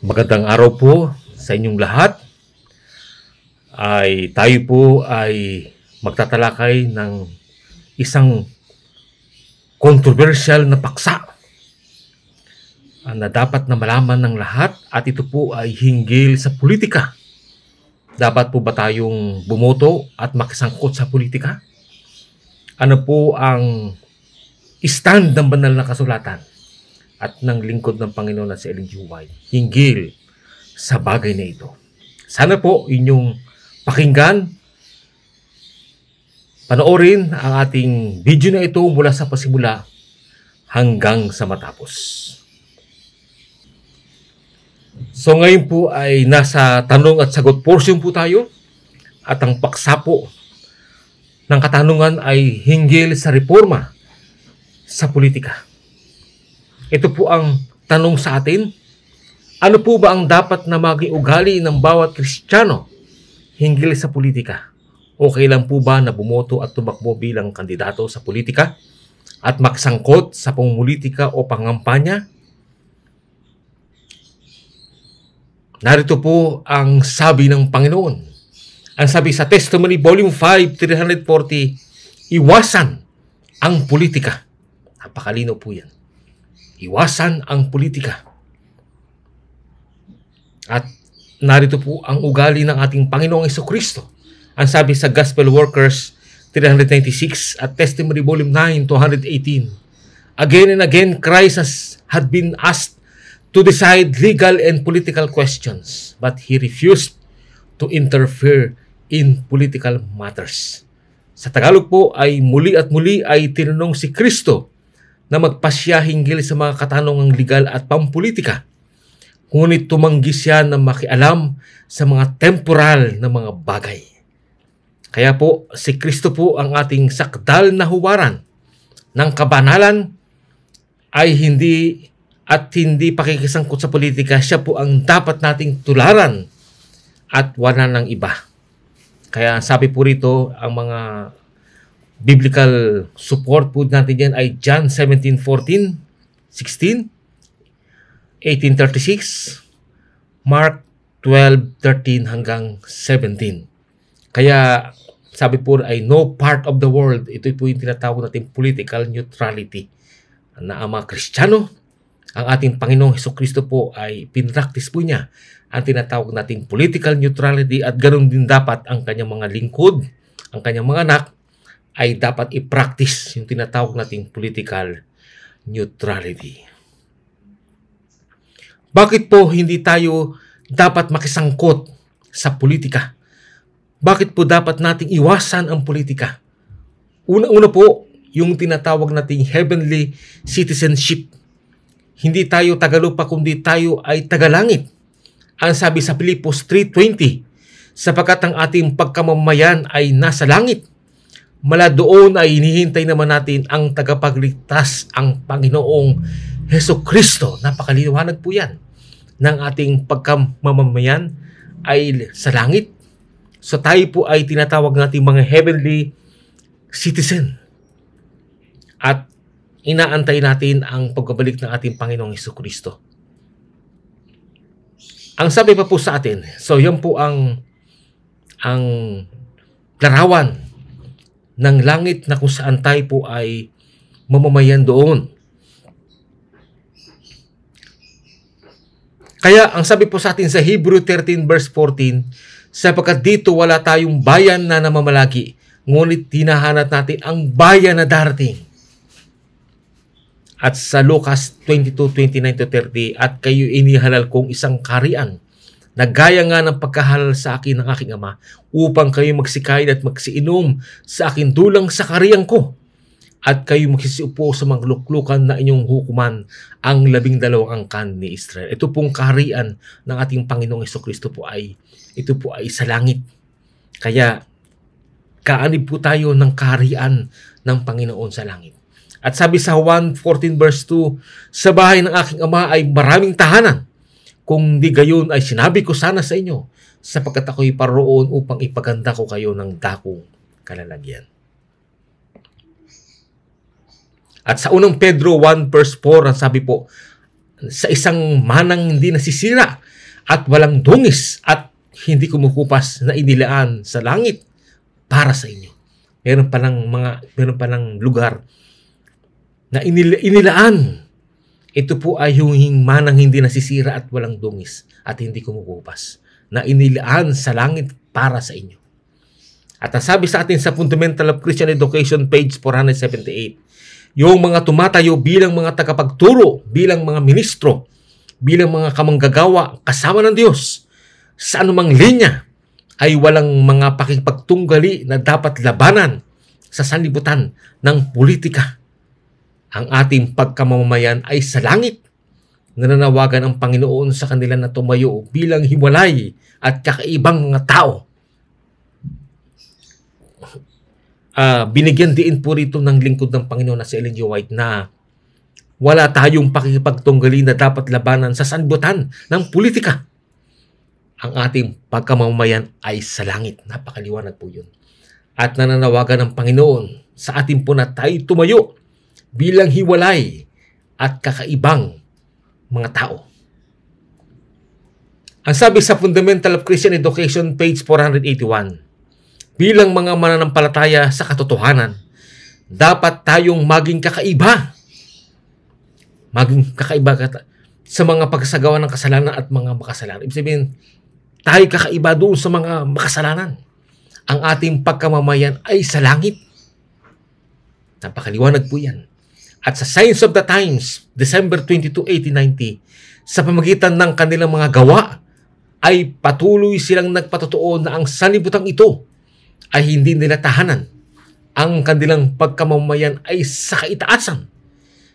Magandang araw po sa inyong lahat. Ay tayo po ay magtatalakay ng isang controversial na paksa ah, na dapat na malaman ng lahat at ito po ay hinggil sa politika. Dapat po ba tayong bumoto at makisangkot sa politika? Ano po ang stand ng banal na kasulatan? at ng lingkod ng Panginoon na si Ellen G. White hinggil sa bagay na ito. Sana po inyong pakinggan, panoorin ang ating video na ito mula sa pasimula hanggang sa matapos. So ngayon po ay nasa tanong at sagot portion po tayo at ang paksa po ng katanungan ay hinggil sa reforma sa politika. Ito po ang tanong sa atin. Ano po ba ang dapat na maging ugali ng bawat Kristiyano hinggil sa politika? Okay lang po ba na bumoto at tumakbo bilang kandidato sa politika at magsangkot sa pumulitika o pangampanya? Narito po ang sabi ng Panginoon. Ang sabi sa Testimony Volume 5, 340, Iwasan ang politika. Napakalino po yan. Iwasan ang politika. At narito po ang ugali ng ating Panginoong Iso Kristo. Ang sabi sa Gospel Workers 396 at Testimony Volume 9, 218. Again and again, Christ has, had been asked to decide legal and political questions, but he refused to interfere in political matters. Sa Tagalog po ay muli at muli ay tinanong si Kristo na magpasya hinggil sa mga katanungang legal at pampolitika. Ngunit tumanggi siya na makialam sa mga temporal na mga bagay. Kaya po, si Kristo po ang ating sakdal na huwaran ng kabanalan ay hindi at hindi pakikisangkot sa politika, siya po ang dapat nating tularan at wala ng iba. Kaya sabi po rito ang mga biblical support po natin dyan ay John 17:14, 16, 18:36, Mark 12:13 hanggang 17. Kaya sabi po ay no part of the world. Ito po yung tinatawag natin political neutrality na ang mga Kristiyano, ang ating Panginoong Heso Kristo po ay pinraktis po niya ang tinatawag natin political neutrality at ganun din dapat ang kanyang mga lingkod, ang kanyang mga anak ay dapat i-practice yung tinatawag nating political neutrality. Bakit po hindi tayo dapat makisangkot sa politika? Bakit po dapat nating iwasan ang politika? Una-una po, yung tinatawag nating heavenly citizenship. Hindi tayo tagalupa kundi tayo ay tagalangit. Ang sabi sa Pilipos 3.20, sapagkat ang ating pagkamamayan ay nasa langit Mala doon ay hinihintay naman natin ang tagapagligtas, ang Panginoong Heso Kristo. Napakaliwanag po yan ng ating pagkamamamayan ay sa langit. So tayo po ay tinatawag natin mga heavenly citizen. At inaantay natin ang pagbabalik ng ating Panginoong Heso Kristo. Ang sabi pa po sa atin, so yan po ang ang larawan ng langit na kung saan tayo po ay mamamayan doon. Kaya ang sabi po sa atin sa Hebrew 13 verse 14, sapagkat dito wala tayong bayan na namamalagi, ngunit tinahanap natin ang bayan na darating. At sa Lucas 22:29 to 30, at kayo inihalal kong isang karian Nagaya nga ng pagkahalal sa akin ng aking ama upang kayo magsikain at magsiinom sa akin dulang sa kariyang ko at kayo magsisiupo sa mga luklukan na inyong hukuman ang labing dalawang angkan ni Israel. Ito pong kaharian ng ating Panginoong Kristo po ay ito po ay sa langit. Kaya kaanib po tayo ng kaharian ng Panginoon sa langit. At sabi sa Juan verse 2, sa bahay ng aking ama ay maraming tahanan. Kung di gayon ay sinabi ko sana sa inyo, sapagkat ako'y paroon upang ipaganda ko kayo ng dakong kalalagyan. At sa unang Pedro 1 verse 4, ang sabi po, sa isang manang hindi nasisira at walang dungis at hindi kumukupas na inilaan sa langit para sa inyo. Meron pa ng mga meron pa ng lugar na inila, inilaan ito po ay yung hingmanang hindi nasisira at walang dungis at hindi kumukupas na inilaan sa langit para sa inyo. At nasabi sa atin sa Fundamental of Christian Education, page 478, yung mga tumatayo bilang mga tagapagturo, bilang mga ministro, bilang mga kamanggagawa kasama ng Diyos sa anumang linya ay walang mga pakipagtunggali na dapat labanan sa sanlibutan ng politika ang ating pagkamamamayan ay sa langit. Nananawagan ang Panginoon sa kanila na tumayo bilang hiwalay at kakaibang mga tao. Uh, binigyan din po rito ng lingkod ng Panginoon na si Ellen G. White na wala tayong pakikipagtunggali na dapat labanan sa sanbutan ng politika. Ang ating pagkamamayan ay sa langit. Napakaliwanag po yun. At nananawagan ng Panginoon sa ating po na tayo tumayo bilang hiwalay at kakaibang mga tao. Ang sabi sa Fundamental of Christian Education, page 481, bilang mga mananampalataya sa katotohanan, dapat tayong maging kakaiba. Maging kakaiba sa mga pagsagawa ng kasalanan at mga makasalanan. Ibig sabihin, tayo kakaiba doon sa mga makasalanan. Ang ating pagkamamayan ay sa langit. Napakaliwanag po yan at sa Science of the Times, December 22, 1890, sa pamagitan ng kanilang mga gawa, ay patuloy silang nagpatotoo na ang sanibutang ito ay hindi nila tahanan. Ang kanilang pagkamamayan ay sa kaitaasan.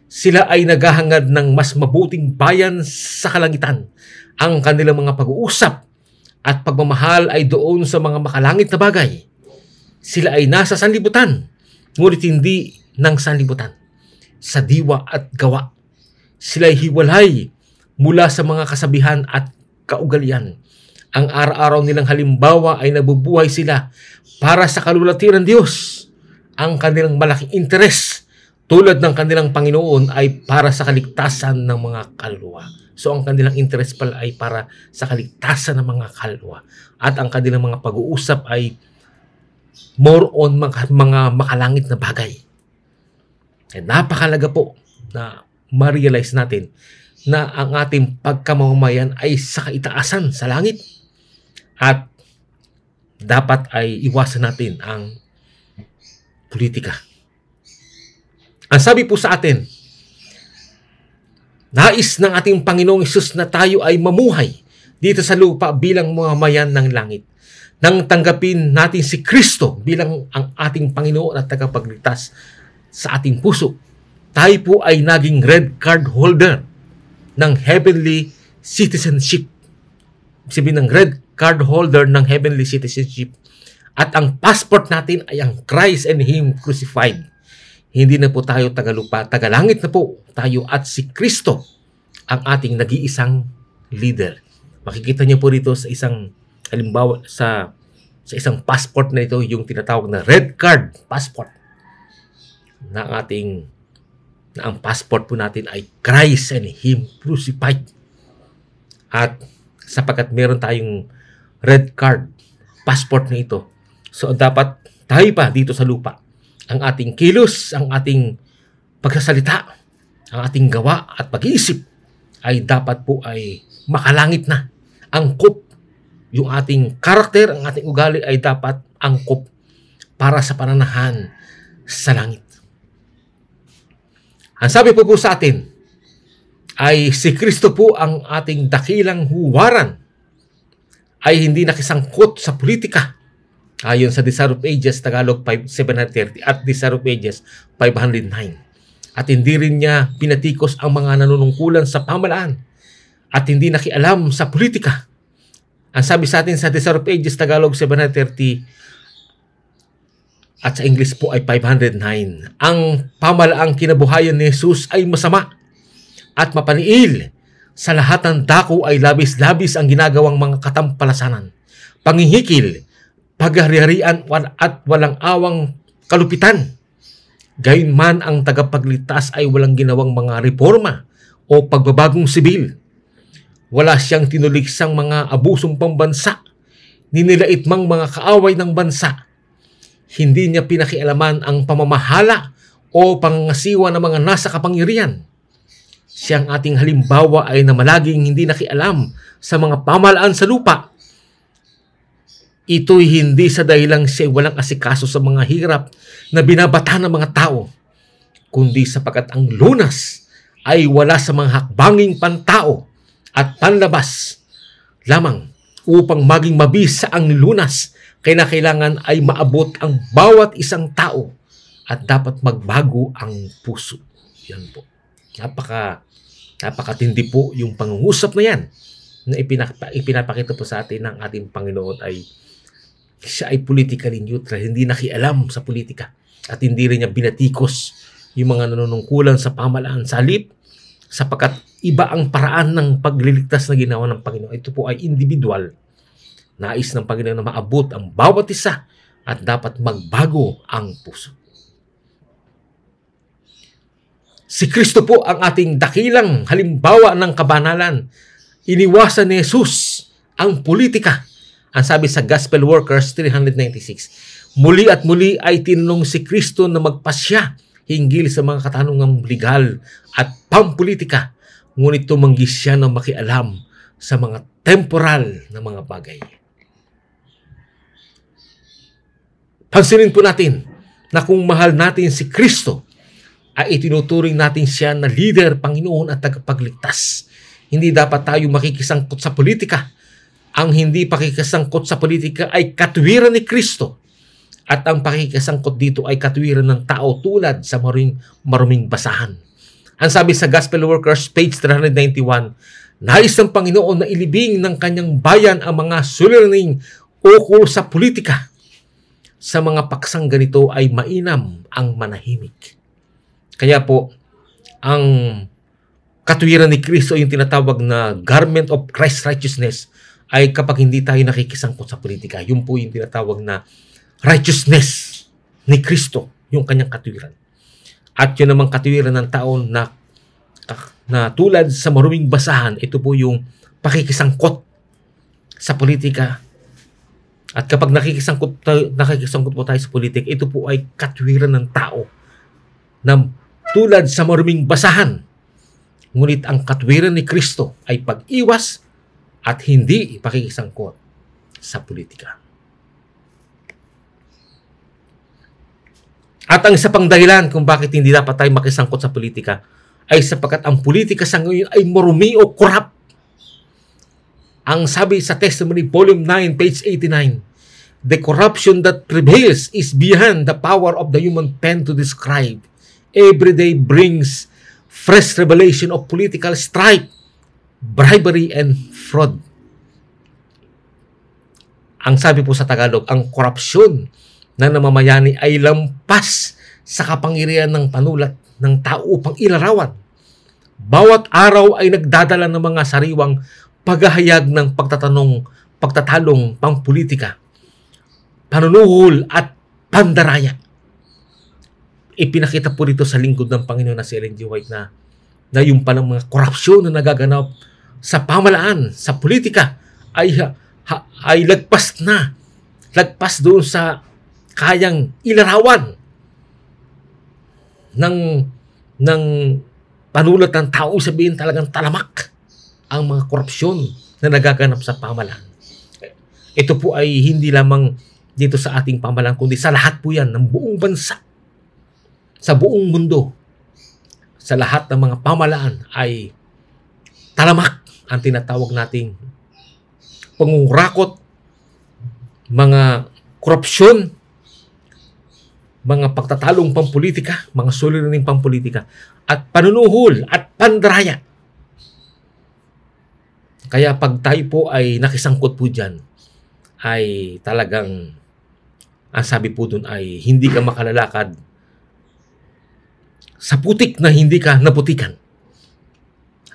Sila ay naghahangad ng mas mabuting bayan sa kalangitan. Ang kanilang mga pag-uusap at pagmamahal ay doon sa mga makalangit na bagay. Sila ay nasa sanlibutan, ngunit hindi ng sanlibutan sa diwa at gawa. Sila'y hiwalay mula sa mga kasabihan at kaugalian. Ang araw-araw nilang halimbawa ay nabubuhay sila para sa kalulatiran ng Diyos. Ang kanilang malaking interes tulad ng kanilang Panginoon ay para sa kaligtasan ng mga kaluluwa. So ang kanilang interest pala ay para sa kaligtasan ng mga kaluluwa. At ang kanilang mga pag-uusap ay more on mga, mga makalangit na bagay. And eh, napakalaga po na ma-realize natin na ang ating pagkamamayan ay sa kaitaasan sa langit. At dapat ay iwasan natin ang politika. Ang sabi po sa atin, nais ng ating Panginoong Isus na tayo ay mamuhay dito sa lupa bilang mga mayan ng langit nang tanggapin natin si Kristo bilang ang ating Panginoon at tagapagligtas sa ating puso. Tayo po ay naging red card holder ng heavenly citizenship. Sabihin ng red card holder ng heavenly citizenship. At ang passport natin ay ang Christ and Him crucified. Hindi na po tayo tagalupa, tagalangit na po tayo at si Kristo ang ating nag-iisang leader. Makikita niyo po rito sa isang halimbawa sa sa isang passport na ito yung tinatawag na red card passport na ating na ang passport po natin ay Christ and Him crucified. At sapagkat meron tayong red card, passport na ito. So dapat tayo pa dito sa lupa. Ang ating kilos, ang ating pagsasalita, ang ating gawa at pag-iisip ay dapat po ay makalangit na. Angkop. Yung ating karakter, ang ating ugali ay dapat angkop para sa pananahan sa langit. Ang sabi po po sa atin ay si Kristo po ang ating dakilang huwaran ay hindi nakisangkot sa politika. Ayon sa Desire of Ages, Tagalog 5730 at Desire of Ages 509. At hindi rin niya pinatikos ang mga nanunungkulan sa pamalaan at hindi nakialam sa politika. Ang sabi sa atin sa Desire of Ages, Tagalog 730, at sa English po ay 509. Ang pamalaang kinabuhayan ni Jesus ay masama at mapaniil. Sa lahat ng dako ay labis-labis ang ginagawang mga katampalasanan, pangihikil, paghari at walang awang kalupitan. Gayunman ang tagapagligtas ay walang ginawang mga reforma o pagbabagong sibil. Wala siyang tinuliksang mga abusong pambansa, ninilait mang mga kaaway ng bansa hindi niya pinakialaman ang pamamahala o pangasiwa ng mga nasa kapangyarihan. Siyang ating halimbawa ay na malaging hindi nakialam sa mga pamalaan sa lupa. Ito'y hindi sa dahilang siya walang asikaso sa mga hirap na binabata ng mga tao, kundi sapagat ang lunas ay wala sa mga hakbanging pantao at panlabas lamang upang maging mabisa ang lunas kinakailangan ay maabot ang bawat isang tao at dapat magbago ang puso. Yan po. Napaka napakatindi po yung pangungusap na yan na ipinapakita po sa atin ng ating Panginoon ay siya ay politically neutral, hindi nakialam sa politika at hindi rin niya binatikos yung mga nanunungkulan sa pamalaan sa halip sapagkat iba ang paraan ng pagliligtas na ginawa ng Panginoon. Ito po ay individual Nais ng Panginoon na maabot ang bawat isa at dapat magbago ang puso. Si Kristo po ang ating dakilang halimbawa ng kabanalan. Iniwasan ni Jesus ang politika. Ang sabi sa Gospel Workers 396, Muli at muli ay tinanong si Kristo na magpasya hinggil sa mga katanungang legal at pampolitika. Ngunit tumanggi siya na makialam sa mga temporal na mga bagay. Pansinin po natin na kung mahal natin si Kristo, ay itinuturing natin siya na leader, Panginoon at tagapagligtas. Hindi dapat tayo makikisangkot sa politika. Ang hindi pakikisangkot sa politika ay katwiran ni Kristo. At ang pakikisangkot dito ay katwiran ng tao tulad sa maruming, maruming basahan. Ang sabi sa Gospel Workers, page 391, Nais ng Panginoon na ilibing ng kanyang bayan ang mga suliraning ukol sa politika sa mga paksang ganito ay mainam ang manahimik. Kaya po, ang katuwiran ni Kristo yung tinatawag na garment of Christ righteousness ay kapag hindi tayo nakikisangkot sa politika. Yun po yung tinatawag na righteousness ni Kristo, yung kanyang katuwiran. At yun namang katuwiran ng taon na, na tulad sa maruming basahan, ito po yung pakikisangkot sa politika at kapag nakikisangkot, tayo, nakikisangkot po tayo sa politik, ito po ay katwiran ng tao na tulad sa maruming basahan. Ngunit ang katwiran ni Kristo ay pag-iwas at hindi ipakikisangkot sa politika. At ang isa pang dahilan kung bakit hindi dapat tayo makisangkot sa politika ay sapagkat ang politika sa ngayon ay marumi o korap ang sabi sa Testimony Volume 9, page 89, The corruption that prevails is beyond the power of the human pen to describe. Every day brings fresh revelation of political strife, bribery, and fraud. Ang sabi po sa Tagalog, ang korupsyon na namamayani ay lampas sa kapangyarihan ng panulat ng tao upang ilarawan. Bawat araw ay nagdadala ng mga sariwang paghahayag ng pagtatanong, pagtatalong pangpolitika, panunuhol at pandaraya. Ipinakita po dito sa lingkod ng Panginoon na si Ellen G. White na, na yung palang mga korupsyon na nagaganap sa pamalaan, sa politika, ay, ha, ay lagpas na. Lagpas doon sa kayang ilarawan ng ng panulat ng tao sabihin talagang talamak ang mga korupsyon na nagaganap sa pamalan. Ito po ay hindi lamang dito sa ating pamalan, kundi sa lahat po yan, ng buong bansa, sa buong mundo, sa lahat ng mga pamalaan ay talamak ang tinatawag nating pangungurakot, mga korupsyon, mga pagtatalong pampolitika, mga suliraning pampolitika, at panunuhol at pandaraya kaya pag tayo po ay nakisangkot po dyan, ay talagang, ang sabi po dun ay hindi ka makalalakad sa putik na hindi ka naputikan.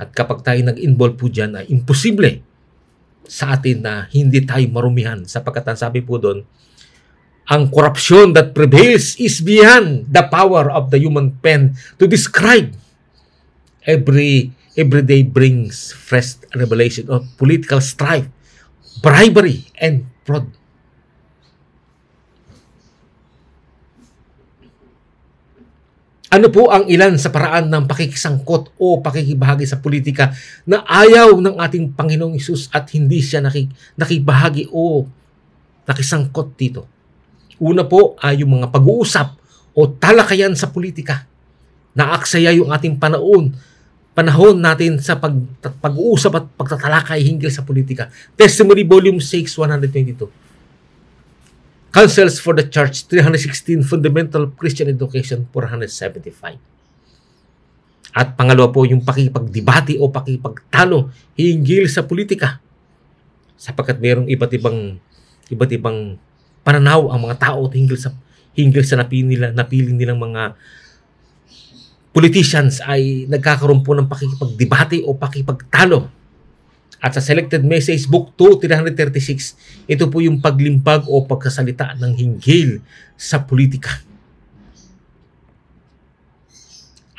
At kapag tayo nag-involve po dyan, ay imposible sa atin na hindi tayo marumihan. Sapagkat ang sabi po doon, ang corruption that prevails is beyond the power of the human pen to describe every every day brings fresh revelation of political strife, bribery, and fraud. Ano po ang ilan sa paraan ng pakikisangkot o pakikibahagi sa politika na ayaw ng ating Panginoong Isus at hindi siya nakibahagi o nakisangkot dito? Una po ay yung mga pag-uusap o talakayan sa politika. na aksaya yung ating panahon panahon natin sa pag, pag-uusap at pagtatalakay hinggil sa politika. Testimony Volume 6, 122. Councils for the Church, 316 Fundamental Christian Education, 475. At pangalawa po yung pakipagdebate o pakipagtalo hinggil sa politika. Sapagkat mayroong iba't ibang iba't ibang pananaw ang mga tao at hinggil sa hinggil sa napili nila napiling nilang mga politicians ay nagkakaroon po ng pakikipagdebate o pakipagtalo. At sa selected message book 2, 336, ito po yung paglimpag o pagkasalita ng hinggil sa politika.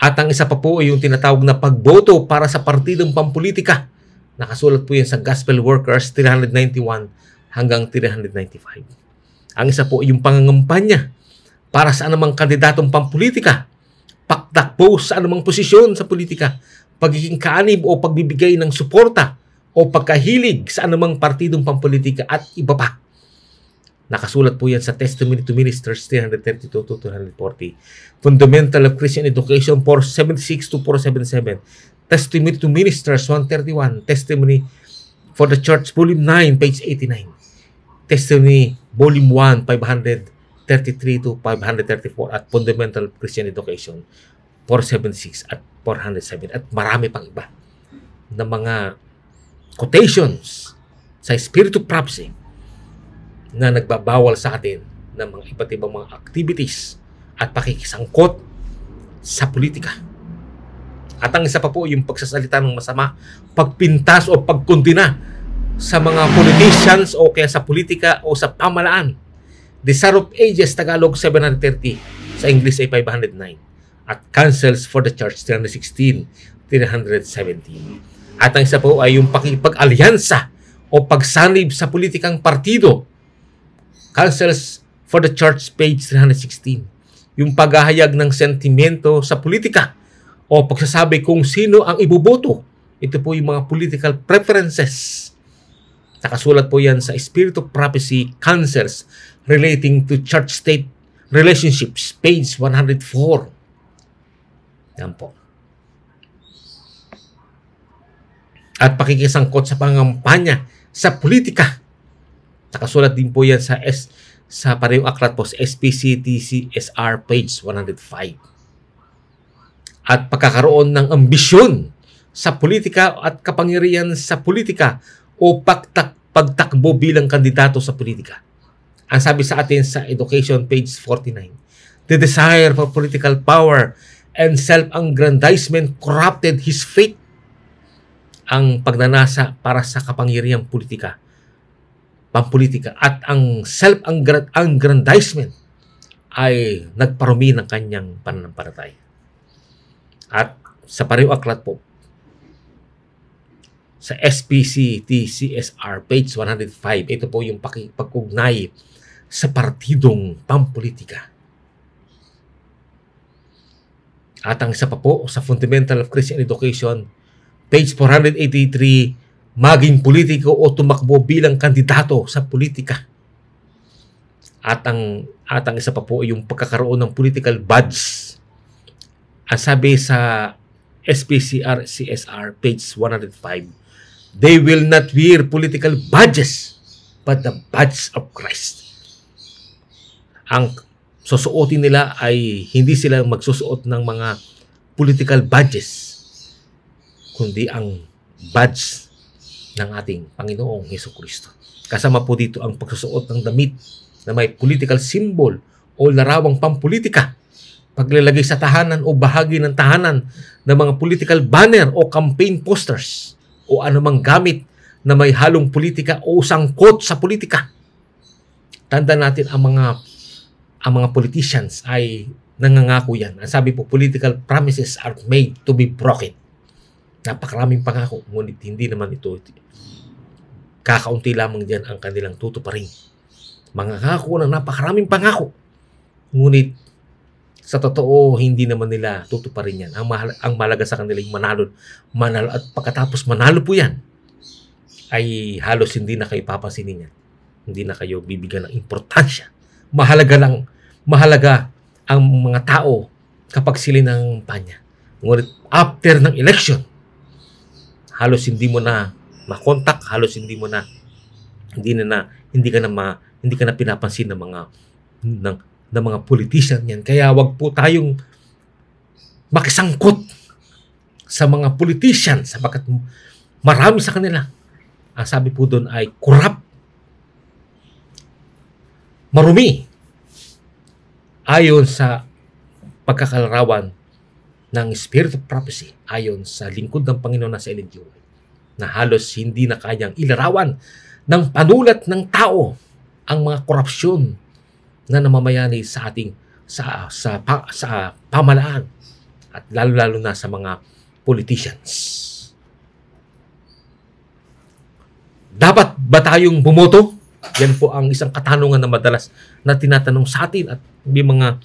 At ang isa pa po ay yung tinatawag na pagboto para sa partidong pampolitika. Nakasulat po yan sa Gospel Workers 391 hanggang 395. Ang isa po ay yung pangangampanya para sa anumang kandidatong pampolitika pagtakbo sa anumang posisyon sa politika, pagiging kaanib o pagbibigay ng suporta o pagkahilig sa anumang partidong pampolitika at iba pa. Nakasulat po yan sa Testimony to Ministers 332 to 240. Fundamental of Christian Education 476 to 477. Testimony to Ministers 131. Testimony for the Church Volume 9, page 89. Testimony Volume 1, 500 533 to 534 at Fundamental Christian Education 476 at 407 at marami pang iba na mga quotations sa spirit of prophecy na nagbabawal sa atin ng mga iba't ibang mga activities at pakikisangkot sa politika. At ang isa pa po yung pagsasalita ng masama, pagpintas o pagkundina sa mga politicians o kaya sa politika o sa pamalaan The Star of Ages, Tagalog 730, sa English ay 509, at Councils for the Church 316, 317. At ang isa po ay yung pakipag-alyansa o pagsanib sa politikang partido, Councils for the Church, page 316. Yung paghahayag ng sentimento sa politika o pagsasabi kung sino ang iboboto. Ito po yung mga political preferences Nakasulat po yan sa Spirit of Prophecy Cancers Relating to Church-State Relationships, page 104. Yan po. At pakikisangkot sa pangampanya sa politika. Nakasulat din po yan sa S sa parehong aklat po sa SPCTCSR page 105. At pagkakaroon ng ambisyon sa politika at kapangyarihan sa politika o pagtak pagtakbo bilang kandidato sa politika. Ang sabi sa atin sa Education page 49, the desire for political power and self-aggrandizement corrupted his faith. Ang pagnanasa para sa kapangyarihang politika, pampolitika at ang self-aggrandizement ay nagparumi ng kanyang pananampalataya. At sa pariw aklat po, sa SPC CSR page 105. Ito po yung pag sa partidong pampolitika. At ang isa pa po sa Fundamental of Christian Education, page 483, maging politiko o tumakbo bilang kandidato sa politika. At ang, at ang isa pa po yung pagkakaroon ng political badge. Ang sabi sa SPCR CSR page 105, They will not wear political badges, but the badge of Christ. Ang susuotin nila ay hindi sila magsusuot ng mga political badges, kundi ang badge ng ating Panginoong Heso Kristo. Kasama po dito ang pagsusuot ng damit na may political symbol o larawang pampolitika, paglalagay sa tahanan o bahagi ng tahanan ng mga political banner o campaign posters, o anumang gamit na may halong politika o sangkot sa politika. Tanda natin ang mga ang mga politicians ay nangangako yan. Ang sabi po, political promises are made to be broken. Napakaraming pangako, ngunit hindi naman ito. Kakaunti lamang dyan ang kanilang tutuparin. Mga kako ng napakaraming pangako, ngunit sa totoo, hindi naman nila tutuparin yan. Ang, mahal, ang malaga sa kanila yung manalo, manalo. At pagkatapos manalo po yan, ay halos hindi na kayo papansinin yan. Hindi na kayo bibigyan ng importansya. Mahalaga lang, mahalaga ang mga tao kapag sila ng panya. Ngunit after ng election, halos hindi mo na makontak, halos hindi mo na hindi na, na hindi ka na ma, hindi ka na pinapansin ng mga ng ng mga politician yan. Kaya wag po tayong makisangkot sa mga politician sapagkat marami sa kanila ang sabi po doon ay corrupt, marumi, ayon sa pagkakalarawan ng spirit of prophecy, ayon sa lingkod ng Panginoon na sa Ellen G. White, na halos hindi na kayang ilarawan ng panulat ng tao ang mga korupsyon na namamayani sa ating sa sa pa, sa pamalaan at lalo-lalo na sa mga politicians. Dapat ba tayong bumoto? Yan po ang isang katanungan na madalas na tinatanong sa atin at may mga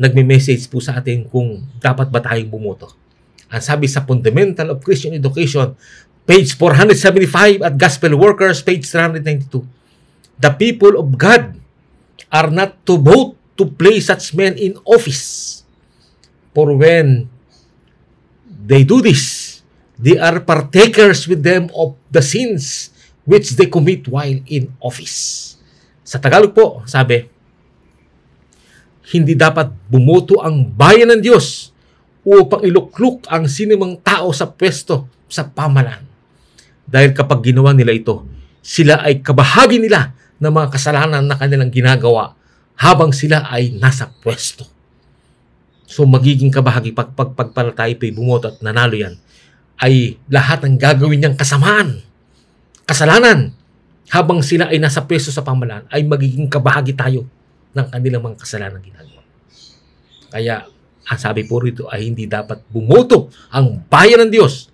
nagme-message po sa atin kung dapat ba tayong bumoto. Ang sabi sa Fundamental of Christian Education, page 475 at Gospel Workers, page 392, The people of God are not to vote to place such men in office. For when they do this, they are partakers with them of the sins which they commit while in office. Sa Tagalog po, sabi, hindi dapat bumoto ang bayan ng Diyos upang ilukluk ang sinimang tao sa pwesto sa pamalan. Dahil kapag ginawa nila ito, sila ay kabahagi nila ng mga kasalanan na kanilang ginagawa habang sila ay nasa pwesto. So magiging kabahagi pag pagpagpalatay pa bumoto at nanalo yan ay lahat ng gagawin niyang kasamaan, kasalanan, habang sila ay nasa pwesto sa pamalaan ay magiging kabahagi tayo ng kanilang mga kasalanan ginagawa. Kaya ang sabi po rito ay hindi dapat bumoto ang bayan ng Diyos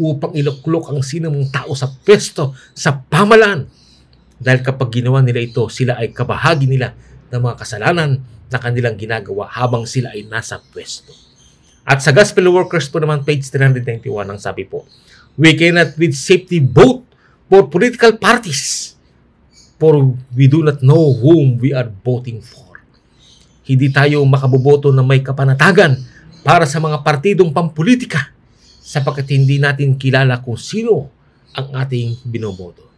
upang iluklok ang sinamang tao sa pwesto sa pamalaan dahil kapag ginawa nila ito, sila ay kabahagi nila ng mga kasalanan na kanilang ginagawa habang sila ay nasa pwesto. At sa Gospel Workers po naman, page 391, ang sabi po, We cannot with safety vote for political parties for we do not know whom we are voting for. Hindi tayo makaboboto na may kapanatagan para sa mga partidong pampolitika sapagkat hindi natin kilala kung sino ang ating binoboto.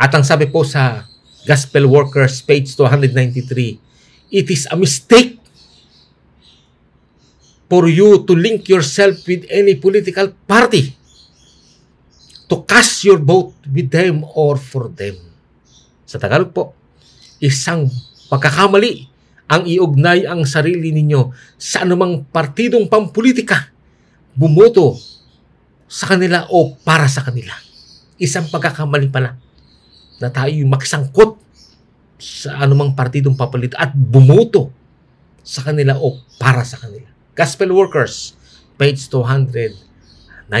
At ang sabi po sa Gospel Workers, page 293, it is a mistake for you to link yourself with any political party to cast your vote with them or for them. Sa Tagalog po, isang pagkakamali ang iugnay ang sarili ninyo sa anumang partidong pampolitika, bumoto sa kanila o para sa kanila. Isang pagkakamali pala na tayo magsangkot sa anumang partidong papalit at bumoto sa kanila o para sa kanila. Gospel Workers, page 293.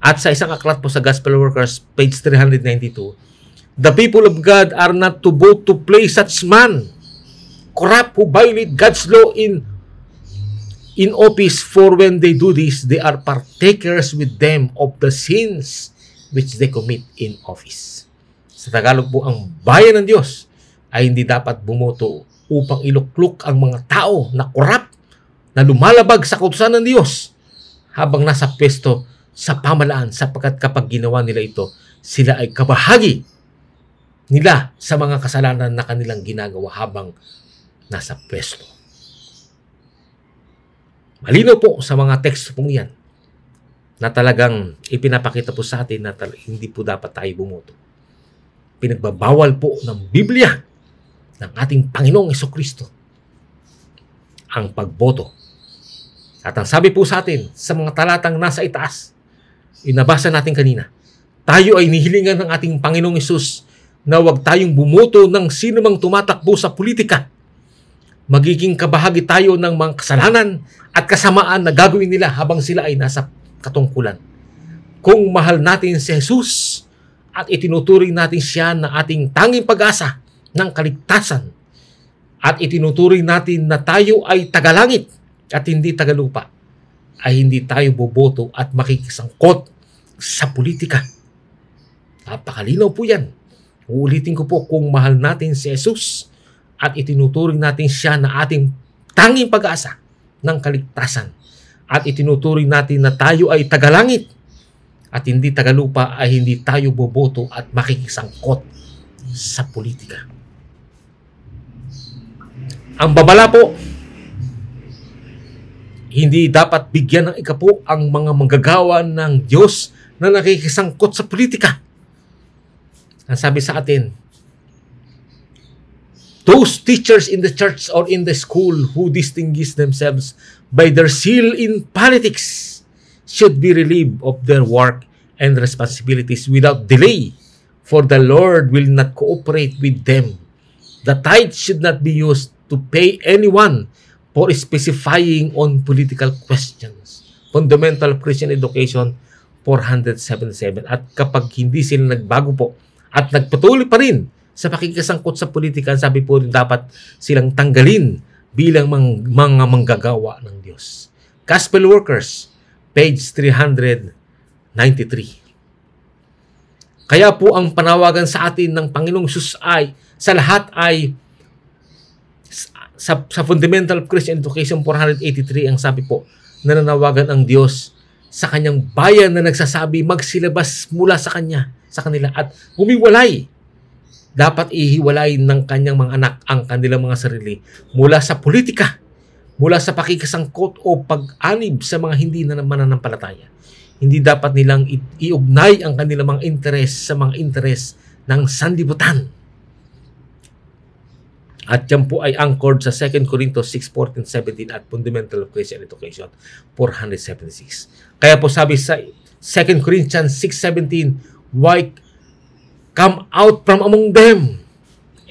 At sa isang aklat po sa Gospel Workers, page 392, The people of God are not to vote to play such man, corrupt who violate God's law in in office for when they do this, they are partakers with them of the sins which they commit in office. Sa Tagalog po, ang bayan ng Diyos ay hindi dapat bumoto upang iluklok ang mga tao na korap na lumalabag sa kautusan ng Diyos habang nasa pwesto sa pamalaan sapagkat kapag ginawa nila ito, sila ay kabahagi nila sa mga kasalanan na kanilang ginagawa habang nasa pwesto. Malino po sa mga teksto pong yan na talagang ipinapakita po sa atin na hindi po dapat tayo bumoto pinagbabawal po ng Biblia ng ating Panginoong Iso Kristo ang pagboto. At ang sabi po sa atin sa mga talatang nasa itaas, inabasa natin kanina, tayo ay nihilingan ng ating Panginoong Isus na huwag tayong bumoto ng sino mang tumatakbo sa politika. Magiging kabahagi tayo ng mga kasalanan at kasamaan na gagawin nila habang sila ay nasa katungkulan. Kung mahal natin si Jesus, at itinuturing natin siya na ating tanging pag-asa ng kaligtasan at itinuturing natin na tayo ay tagalangit at hindi tagalupa ay hindi tayo boboto at makikisangkot sa politika. Napakalinaw po yan. Uulitin ko po kung mahal natin si Jesus at itinuturing natin siya na ating tanging pag-asa ng kaligtasan at itinuturing natin na tayo ay tagalangit at hindi tagalupa ay hindi tayo boboto at makikisangkot sa politika. Ang babala po, hindi dapat bigyan ng ikapo ang mga manggagawa ng Diyos na nakikisangkot sa politika. Ang sabi sa atin, Those teachers in the church or in the school who distinguish themselves by their zeal in politics should be relieved of their work and responsibilities without delay, for the Lord will not cooperate with them. The tithe should not be used to pay anyone for specifying on political questions. Fundamental Christian Education 477. At kapag hindi sila nagbago po at nagpatuloy pa rin sa pakikisangkot sa politika, sabi po rin dapat silang tanggalin bilang mga manggagawa ng Diyos. Gospel workers, page 393. Kaya po ang panawagan sa atin ng Panginoong Sus ay sa lahat ay sa, sa Fundamental Christian Education 483 ang sabi po, nananawagan ang Diyos sa kanyang bayan na nagsasabi magsilabas mula sa kanya, sa kanila at humiwalay. Dapat ihiwalay ng kanyang mga anak ang kanilang mga sarili mula sa politika mula sa pakikisangkot o pag-anib sa mga hindi na mananampalataya. Hindi dapat nilang iugnay ang kanilang mga interes sa mga interes ng sanlibutan. At yan po ay anchored sa 2 Corinthians 6, 14, 17 at Fundamental of Christian Education 476. Kaya po sabi sa 2 Corinthians 6:17, 17, Why come out from among them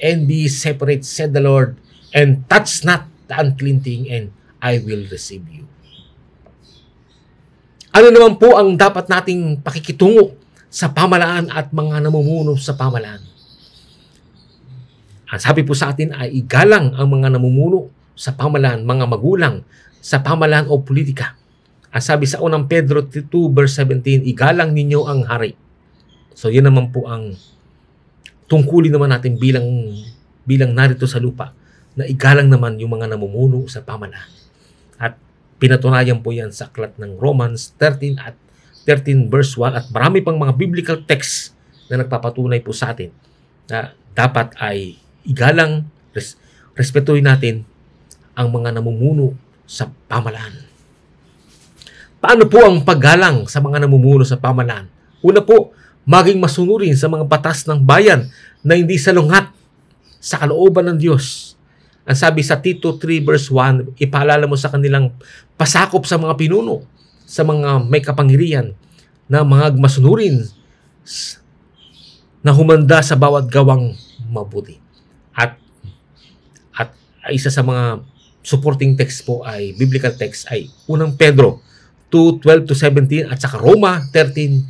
and be separate, said the Lord, and touch not unrelenting, and I will receive you. Ano naman po ang dapat nating pakikitungo sa pamalaan at mga namumuno sa pamalaan? Ang sabi po sa atin ay igalang ang mga namumuno sa pamalaan, mga magulang sa pamalaan o politika. Ang sabi sa unang Pedro 2 verse 17, igalang ninyo ang hari. So yun naman po ang tungkulin naman natin bilang bilang narito sa lupa na igalang naman yung mga namumuno sa pamana. At pinatunayan po yan sa aklat ng Romans 13 at 13 verse 1 at marami pang mga biblical texts na nagpapatunay po sa atin na dapat ay igalang, res, respetuhin natin ang mga namumuno sa pamalaan. Paano po ang paggalang sa mga namumuno sa pamalaan? Una po, maging masunurin sa mga batas ng bayan na hindi salungat sa kalooban ng Diyos ang sabi sa Tito 3 verse 1, ipaalala mo sa kanilang pasakop sa mga pinuno, sa mga may kapangyarihan, na mga masunurin, na humanda sa bawat gawang mabuti. At at isa sa mga supporting text po ay biblical text ay unang Pedro 2:12 to 17 at saka Roma 13:1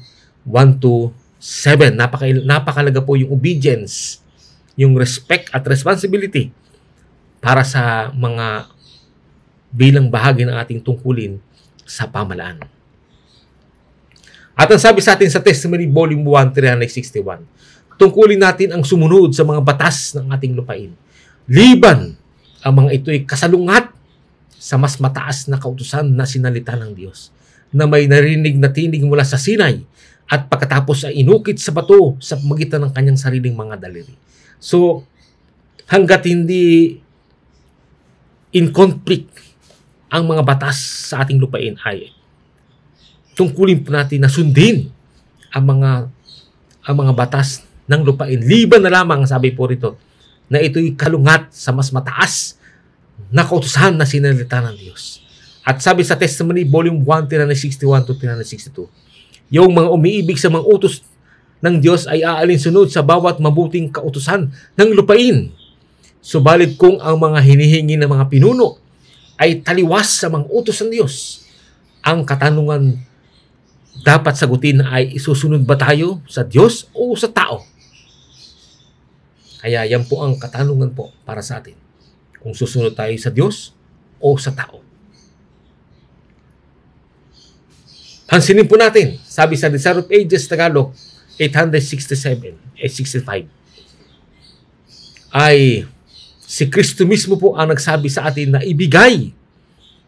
to 7. Napaka napakalaga po yung obedience, yung respect at responsibility para sa mga bilang bahagi ng ating tungkulin sa pamalaan. At ang sabi sa atin sa Testimony Volume 1, 361, tungkulin natin ang sumunod sa mga batas ng ating lupain. Liban ang mga ito ay kasalungat sa mas mataas na kautusan na sinalita ng Diyos na may narinig na tinig mula sa Sinay at pagkatapos ay inukit sa bato sa magitan ng kanyang sariling mga daliri. So, hanggat hindi in conflict ang mga batas sa ating lupain ay tungkulin po natin na sundin ang mga ang mga batas ng lupain. Liban na lamang, sabi po rito, na ito'y kalungat sa mas mataas na kautusan na sinalita ng Diyos. At sabi sa Testimony, Volume 1, 61 to 362, yung mga umiibig sa mga utos ng Diyos ay aalinsunod sa bawat mabuting kautusan ng lupain Subalit kung ang mga hinihingi ng mga pinuno ay taliwas sa mga utos ng Diyos, ang katanungan dapat sagutin ay isusunod ba tayo sa Diyos o sa tao? Kaya yan po ang katanungan po para sa atin. Kung susunod tayo sa Diyos o sa tao. Pansinin po natin, sabi sa Desire of Ages Tagalog 867 865 ay Si Kristo mismo po ang nagsabi sa atin na ibigay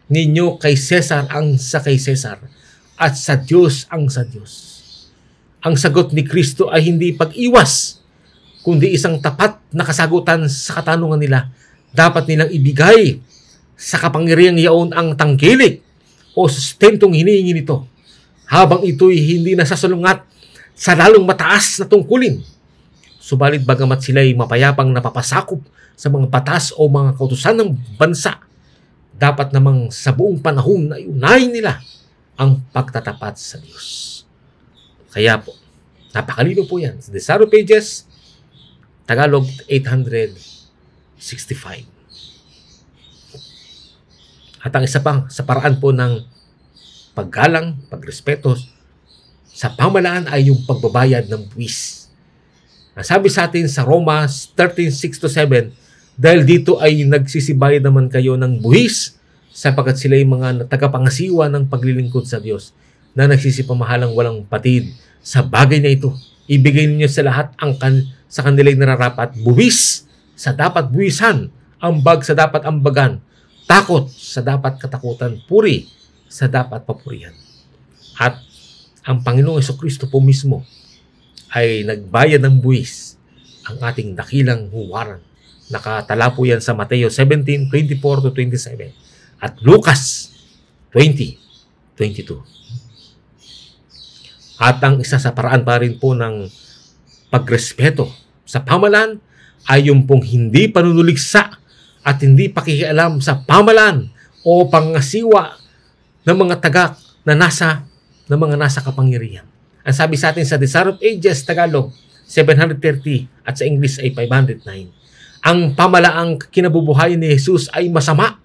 ninyo kay Cesar ang sa kay Cesar at sa Diyos ang sa Diyos. Ang sagot ni Kristo ay hindi pag-iwas, kundi isang tapat na kasagutan sa katanungan nila. Dapat nilang ibigay sa kapangyarihang yaon ang tangkilik o sustentong hinihingi nito habang ito'y hindi nasasalungat sa lalong mataas na tungkulin Subalit bagamat sila ay mapayapang napapasakop sa mga patas o mga kautusan ng bansa, dapat namang sa buong panahon na iunahin nila ang pagtatapat sa Diyos. Kaya po, napakalino po yan. Sa Desaro Pages, Tagalog 865. At ang isa pang sa paraan po ng paggalang, pagrespeto sa pamalaan ay yung pagbabayad ng buwis sabi sa atin sa Roma 13:6 7, dahil dito ay nagsisibay naman kayo ng buhis sapagkat sila ay mga tagapangasiwa ng paglilingkod sa Diyos na nagsisipamahalang walang patid sa bagay na ito. Ibigay ninyo sa lahat ang kan sa kanilang nararapat buwis sa dapat buwisan, ambag sa dapat ambagan, takot sa dapat katakutan, puri sa dapat papurihan. At ang Panginoong Kristo po mismo ay nagbayad ng buwis ang ating dakilang huwaran. Nakatala po yan sa Mateo 17, to 27 at Lucas 20, 22. At ang isa sa paraan pa rin po ng pagrespeto sa pamalan ay yung pong hindi panunuligsa at hindi pakikialam sa pamalan o pangasiwa ng mga tagak na nasa ng mga nasa kapangyarihan. Ang sabi sa atin sa Desire of Ages, Tagalog, 730 at sa English ay 509. Ang pamalaang kinabubuhay ni Jesus ay masama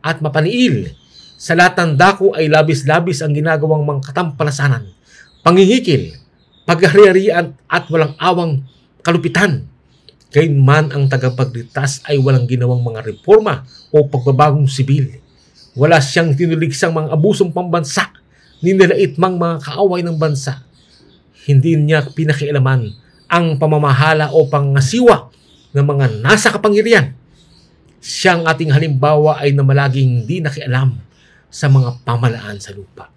at mapaniil. Sa latang dako ay labis-labis ang ginagawang mga katampalasanan, pangingikil, paghariarian at walang awang kalupitan. Kailanman ang tagapagligtas ay walang ginawang mga reforma o pagbabagong sibil. Wala siyang tinuliksang mga abusong pambansa, ninilait mang mga kaaway ng bansa hindi niya pinakialaman ang pamamahala o pangasiwa ng mga nasa kapangyarihan. Siyang ating halimbawa ay namalaging hindi nakialam sa mga pamalaan sa lupa.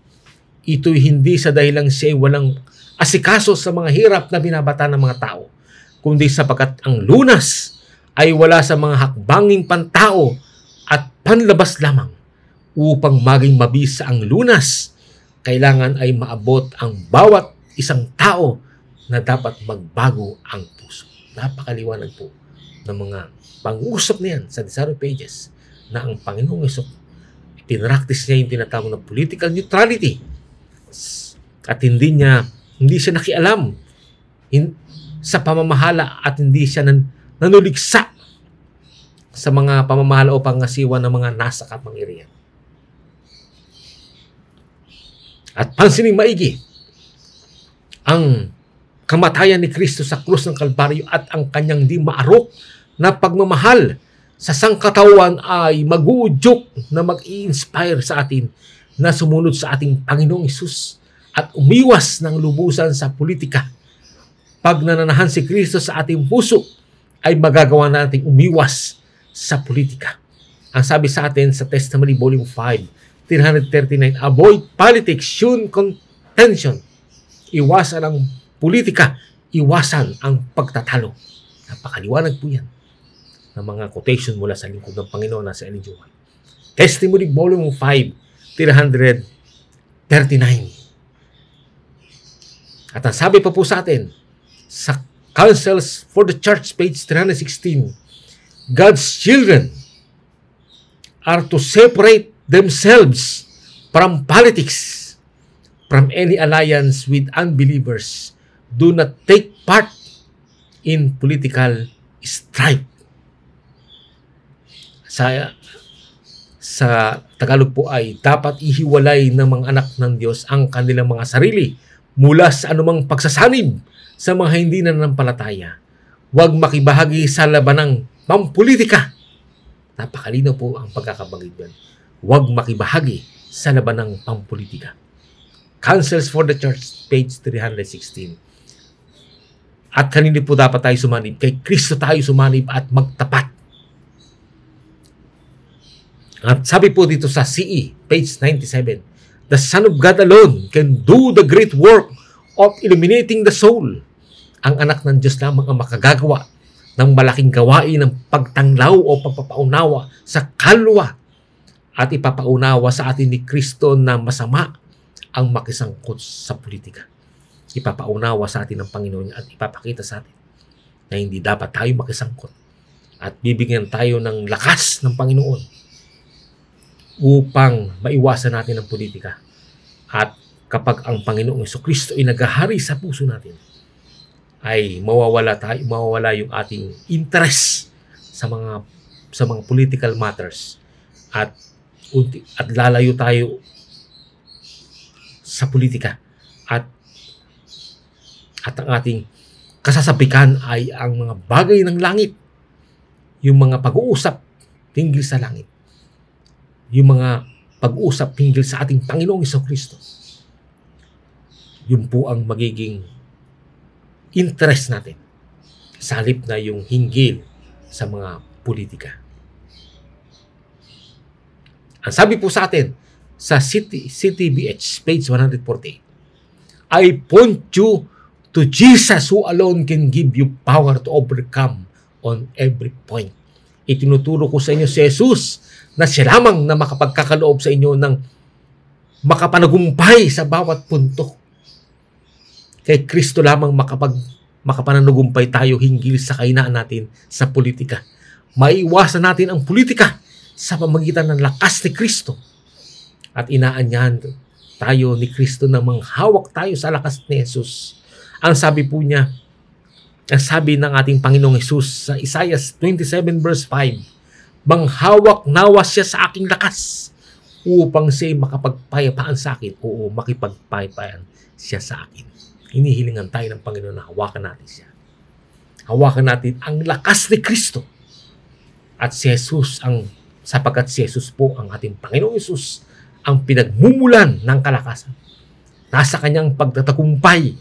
Ito'y hindi sa dahilang siya ay walang asikaso sa mga hirap na binabata ng mga tao, kundi sapagkat ang lunas ay wala sa mga hakbanging pantao at panlabas lamang upang maging mabisa ang lunas, kailangan ay maabot ang bawat isang tao na dapat magbago ang puso. Napakaliwanag po ng mga pangusap uusap na yan sa Desaro Pages na ang Panginoong Isok pinractice niya yung tinatawag na political neutrality at hindi niya hindi siya nakialam in, sa pamamahala at hindi siya nan, nanuligsa sa mga pamamahala o pangasiwa ng mga nasa kapangyarihan. At pansinin maigi, ang kamatayan ni Kristo sa krus ng Kalbaryo at ang kanyang di maarok na pagmamahal sa sangkatawan ay maguudyok na mag-i-inspire sa atin na sumunod sa ating Panginoong Isus at umiwas ng lubusan sa politika. Pag nananahan si Kristo sa ating puso, ay magagawa nating umiwas sa politika. Ang sabi sa atin sa Testimony Volume 5, 339, Avoid politics, shun contention, Iwasan ang politika. Iwasan ang pagtatalo. Napakaliwanag po yan ng mga quotation mula sa lingkod ng Panginoon na sa Ellen G. White. Testimony Volume 5, 339. At ang sabi pa po sa atin, sa Councils for the Church, page 316, God's children are to separate themselves from politics from any alliance with unbelievers. Do not take part in political strife. Sa sa Tagalog po ay dapat ihiwalay ng mga anak ng Diyos ang kanilang mga sarili mula sa anumang pagsasanib sa mga hindi na nanampalataya. Huwag makibahagi sa labanang pampolitika. Napakalino po ang pagkakabanggit yan. Huwag makibahagi sa labanang pampolitika. Counsels for the Church, page 316. At kanini po dapat tayo sumanib. Kay Kristo tayo sumanib at magtapat. At sabi po dito sa CE, page 97, The Son of God alone can do the great work of illuminating the soul. Ang anak ng Diyos lamang ang makagagawa ng malaking gawain ng pagtanglaw o pagpapaunawa sa kalwa at ipapaunawa sa atin ni Kristo na masama ang makisangkot sa politika. Ipapaunawa sa atin ng Panginoon at ipapakita sa atin na hindi dapat tayo makisangkot at bibigyan tayo ng lakas ng Panginoon upang maiwasan natin ang politika. At kapag ang Panginoong Iso Kristo ay naghahari sa puso natin, ay mawawala tayo, mawawala yung ating interest sa mga sa mga political matters at at lalayo tayo sa politika at at ang ating kasasabikan ay ang mga bagay ng langit, yung mga pag-uusap hinggil sa langit, yung mga pag-uusap hinggil sa ating Panginoong Iso Kristo. Yun po ang magiging interest natin sa halip na yung hinggil sa mga politika. Ang sabi po sa atin, sa City, CTBH, page 148. I point you to Jesus who alone can give you power to overcome on every point. Itinuturo ko sa inyo si Jesus na siya lamang na makapagkakaloob sa inyo ng makapanagumpay sa bawat punto. Kay Kristo lamang makapag, makapanagumpay tayo hinggil sa kainaan natin sa politika. Maiwasan natin ang politika sa pamagitan ng lakas ni Kristo at inaanyan tayo ni Kristo na manghawak tayo sa lakas ni Jesus. Ang sabi po niya, ang sabi ng ating Panginoong Yesus sa Isaiah 27 verse 5, Manghawak nawa siya sa aking lakas upang siya makapagpayapaan sa akin. Oo, makipagpayapaan siya sa akin. Hinihilingan tayo ng Panginoon na hawakan natin siya. Hawakan natin ang lakas ni Kristo. At si Jesus ang sapagkat si Jesus po ang ating Panginoong Jesus ang pinagmumulan ng kalakasan. Nasa kanyang pagtatagumpay.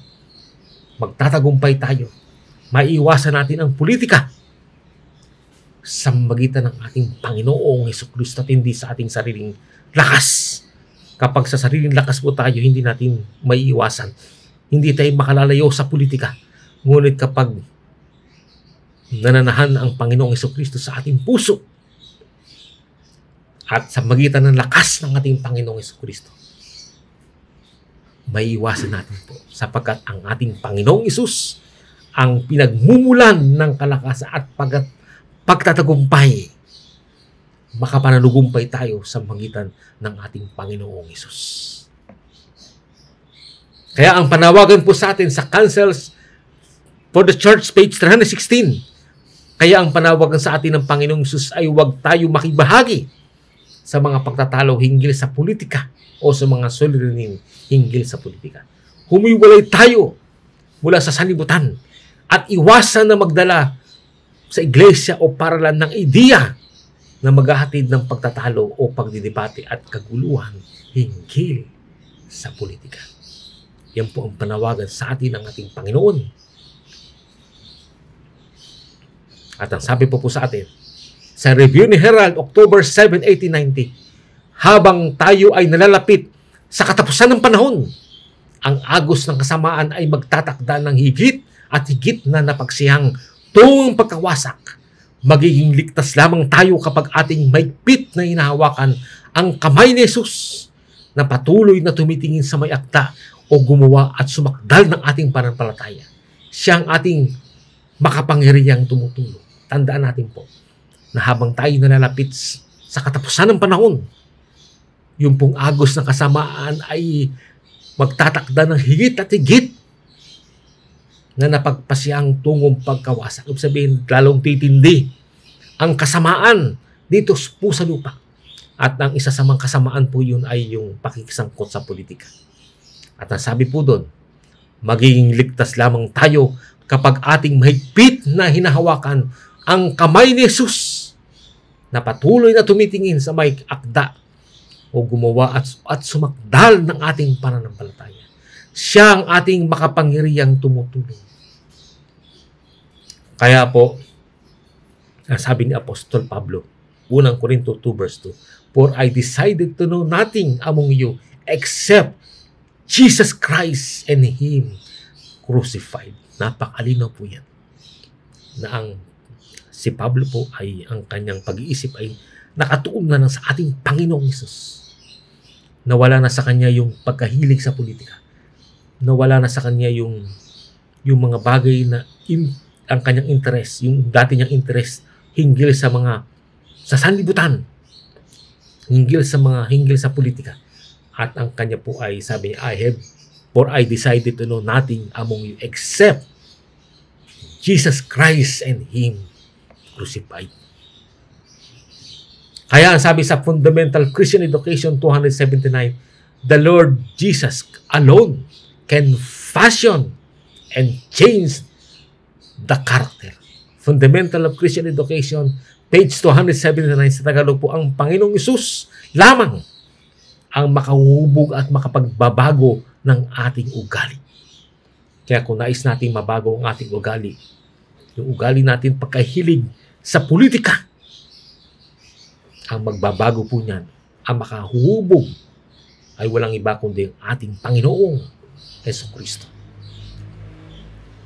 Magtatagumpay tayo. Maiiwasan natin ang politika sa magitan ng ating Panginoong Heso at hindi sa ating sariling lakas. Kapag sa sariling lakas po tayo, hindi natin maiiwasan. Hindi tayo makalalayo sa politika. Ngunit kapag nananahan ang Panginoong Heso sa ating puso, at sa magitan ng lakas ng ating Panginoong Kristo may iwasan natin po sapagkat ang ating Panginoong Isus ang pinagmumulan ng kalakasan at pag pagtatagumpay makapanalugumpay tayo sa magitan ng ating Panginoong Isus. Kaya ang panawagan po sa atin sa Councils for the Church, page 316, kaya ang panawagan sa atin ng Panginoong Isus ay huwag tayo makibahagi sa mga pagtatalo hinggil sa politika o sa mga suliraning hinggil sa politika. Humiwalay tayo mula sa sanibutan at iwasan na magdala sa iglesia o paralan ng ideya na maghahatid ng pagtatalo o pagdidibate at kaguluhan hinggil sa politika. Yan po ang panawagan sa atin ng ating Panginoon. At ang sabi po po sa atin, sa review ni Herald October 7, 1890, habang tayo ay nalalapit sa katapusan ng panahon, ang agos ng kasamaan ay magtatakda ng higit at higit na napagsihang tungang pagkawasak. Magiging ligtas lamang tayo kapag ating maigpit na hinahawakan ang kamay ni Jesus na patuloy na tumitingin sa may akta o gumawa at sumakdal ng ating panampalataya. Siya ang ating makapangyarihang tumutulong. Tandaan natin po na habang tayo nalalapit sa katapusan ng panahon, yung pong agos ng kasamaan ay magtatakda ng higit at higit na napagpasiyang tungong pagkawasak. Ibig sabihin, lalong titindi ang kasamaan dito po sa lupa. At ang isa sa mga kasamaan po yun ay yung pakikisangkot sa politika. At ang sabi po doon, magiging ligtas lamang tayo kapag ating mahigpit na hinahawakan ang kamay ni Jesus na patuloy na tumitingin sa may akda o gumawa at, at sumakdal ng ating pananampalataya. Siya ang ating makapangyarihang tumutulong. Kaya po, sabi ni Apostol Pablo, 1 Corinto 2 verse 2, For I decided to know nothing among you except Jesus Christ and Him crucified. Napakalino po yan. Na ang si Pablo po ay ang kanyang pag-iisip ay nakatuon na lang sa ating Panginoong Isus. Nawala na sa kanya yung pagkahilig sa politika. Nawala na sa kanya yung yung mga bagay na in, ang kanyang interest, yung dati niyang interest hinggil sa mga sa sanlibutan, hinggil sa mga hinggil sa politika. At ang kanya po ay sabi niya, I have for I decided to know nothing among you except Jesus Christ and Him na-crucify. Kaya ang sabi sa Fundamental Christian Education 279, the Lord Jesus alone can fashion and change the character. Fundamental of Christian Education, page 279 sa Tagalog po, ang Panginoong Isus lamang ang makahubog at makapagbabago ng ating ugali. Kaya kung nais natin mabago ang ating ugali, yung ugali natin pagkahilig sa politika. Ang magbabago po niyan, ang makahubog ay walang iba kundi ang ating Panginoong Heso Kristo.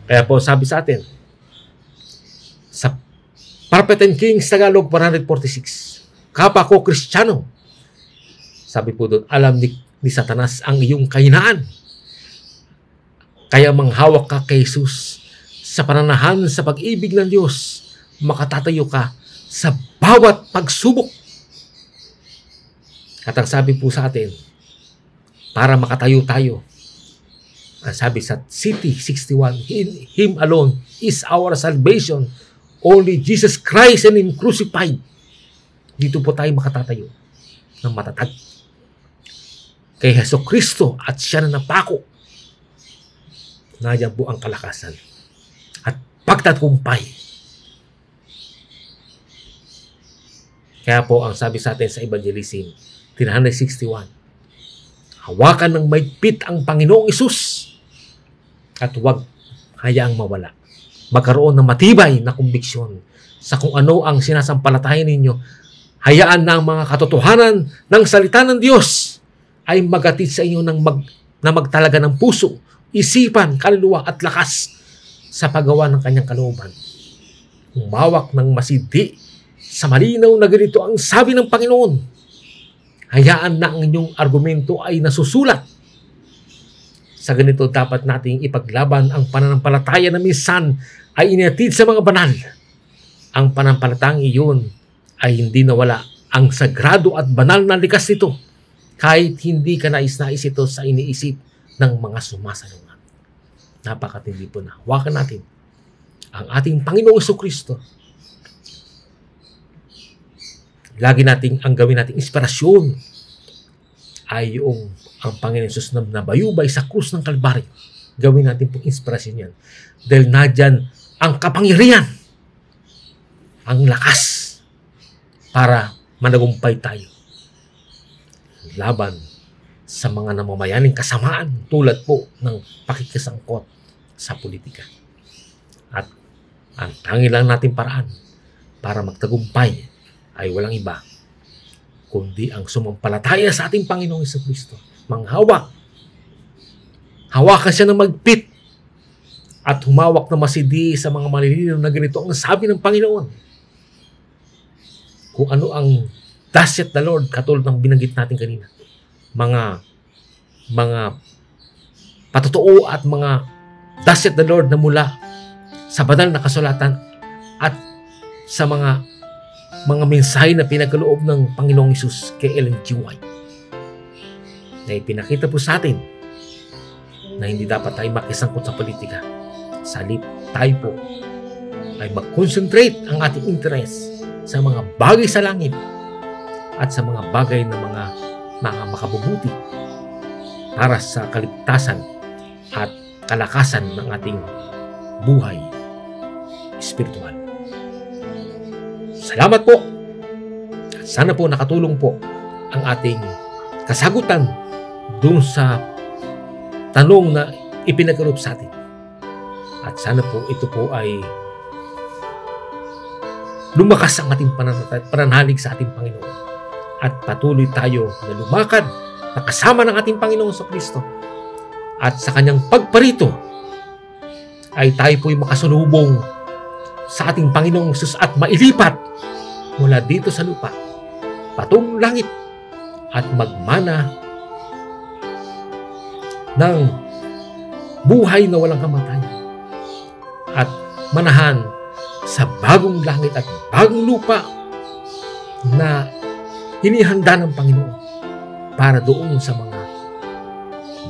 Kaya po sabi sa atin, sa Parpet and Kings Tagalog 146, Kapa ko Kristiyano, sabi po doon, alam ni, ni Satanas ang iyong kahinaan. Kaya manghawak ka kay Jesus sa pananahan sa pag-ibig ng Diyos makatatayo ka sa bawat pagsubok. At ang sabi po sa atin, para makatayo tayo, ang sabi sa City 61, Him alone is our salvation. Only Jesus Christ and Him crucified. Dito po tayo makatatayo ng matatag. Kay Heso Kristo at siya na napako. Nandiyan po ang kalakasan at pagtagumpay Kaya po ang sabi sa atin sa Evangelism 361, hawakan ng maigpit ang Panginoong Isus at huwag hayaang mawala. Magkaroon ng matibay na kumbiksyon sa kung ano ang sinasampalatayan ninyo. Hayaan na ang mga katotohanan ng salita ng Diyos ay magatid sa inyo ng mag, na magtalaga ng puso, isipan, kaluluwa at lakas sa paggawa ng kanyang kalooban. Umawak ng masidi sa malinaw na ganito ang sabi ng Panginoon, hayaan na ang inyong argumento ay nasusulat. Sa ganito dapat nating ipaglaban ang pananampalataya na misan ay inatid sa mga banal. Ang panampalatang iyon ay hindi nawala ang sagrado at banal na likas nito kahit hindi ka nais-nais ito sa iniisip ng mga sumasalungat. Napakatindi po na hawakan natin ang ating Panginoong Kristo lagi nating ang gawin nating inspirasyon ay yung ang Panginoon Jesus na bayubay sa krus ng Kalbaryo. Gawin natin pong inspirasyon yan. Dahil nadyan ang kapangyarihan, ang lakas para managumpay tayo. Laban sa mga namamayaning kasamaan tulad po ng pakikisangkot sa politika. At ang tangi lang natin paraan para magtagumpay ay walang iba kundi ang sumampalataya sa ating Panginoong Kristo. Manghawak. Hawakan siya ng magpit at humawak na masidi sa mga maliligaw na ganito ang sabi ng Panginoon. Kung ano ang dasyat the Lord katulad ng binanggit natin kanina. Mga mga patotoo at mga dasyat the Lord na mula sa banal na kasulatan at sa mga mga mensahe na pinagkaloob ng Panginoong Isus kay Ellen G. White na ipinakita po sa atin na hindi dapat tayo makisangkot sa politika. Salip tayo po ay mag-concentrate ang ating interes sa mga bagay sa langit at sa mga bagay na mga, mga makabubuti para sa kaligtasan at kalakasan ng ating buhay espiritual. Salamat po! sana po nakatulong po ang ating kasagutan dun sa tanong na ipinagkaroon sa atin. At sana po ito po ay lumakas ang ating pananalig sa ating Panginoon. At patuloy tayo na lumakad na kasama ng ating Panginoon sa Kristo. At sa kanyang pagparito ay tayo po'y makasalubong sa ating Panginoong Sus at mailipat mula dito sa lupa, patung langit at magmana ng buhay na walang kamatayan at manahan sa bagong langit at bagong lupa na inihanda ng Panginoon para doon sa mga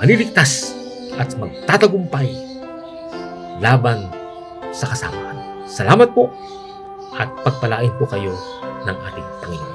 maliligtas at magtatagumpay laban sa kasamaan. Salamat po at pagpalain po kayo ng ating Panginoon.